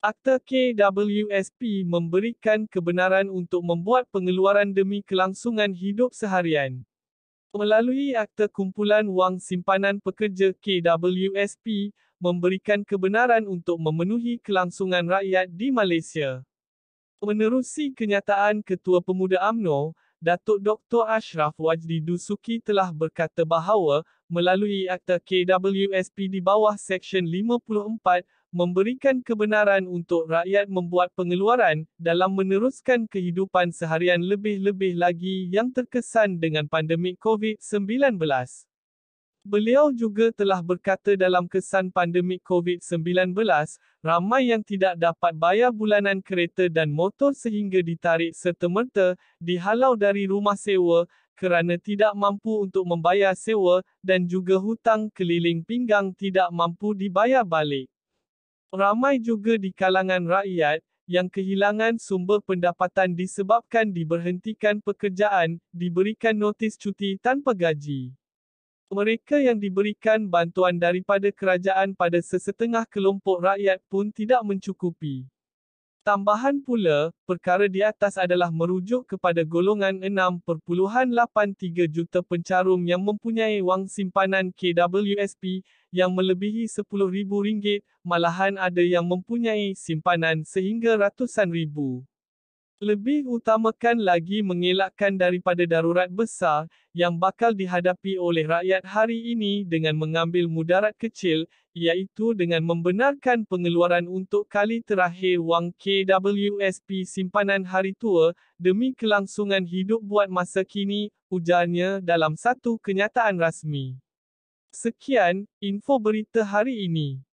Akta KWSP memberikan kebenaran untuk membuat pengeluaran demi kelangsungan hidup seharian. Melalui Akta Kumpulan Wang Simpanan Pekerja KWSP, memberikan kebenaran untuk memenuhi kelangsungan rakyat di Malaysia. Menerusi kenyataan Ketua Pemuda AMNO, Datuk Dr. Ashraf Wajdi Dusuki telah berkata bahawa, melalui Akta KWSP di bawah Seksyen 54, memberikan kebenaran untuk rakyat membuat pengeluaran dalam meneruskan kehidupan seharian lebih-lebih lagi yang terkesan dengan pandemik COVID-19. Beliau juga telah berkata dalam kesan pandemik COVID-19, ramai yang tidak dapat bayar bulanan kereta dan motor sehingga ditarik serta merta dihalau dari rumah sewa kerana tidak mampu untuk membayar sewa dan juga hutang keliling pinggang tidak mampu dibayar balik. Ramai juga di kalangan rakyat yang kehilangan sumber pendapatan disebabkan diberhentikan pekerjaan, diberikan notis cuti tanpa gaji. Mereka yang diberikan bantuan daripada kerajaan pada sesetengah kelompok rakyat pun tidak mencukupi. Tambahan pula, perkara di atas adalah merujuk kepada golongan 6.83 juta pencarum yang mempunyai wang simpanan KWSP yang melebihi RM10,000, malahan ada yang mempunyai simpanan sehingga ratusan ribu. Lebih utamakan lagi mengelakkan daripada darurat besar yang bakal dihadapi oleh rakyat hari ini dengan mengambil mudarat kecil iaitu dengan membenarkan pengeluaran untuk kali terakhir wang KWSP simpanan hari tua demi kelangsungan hidup buat masa kini, ujarnya dalam satu kenyataan rasmi. Sekian, info berita hari ini.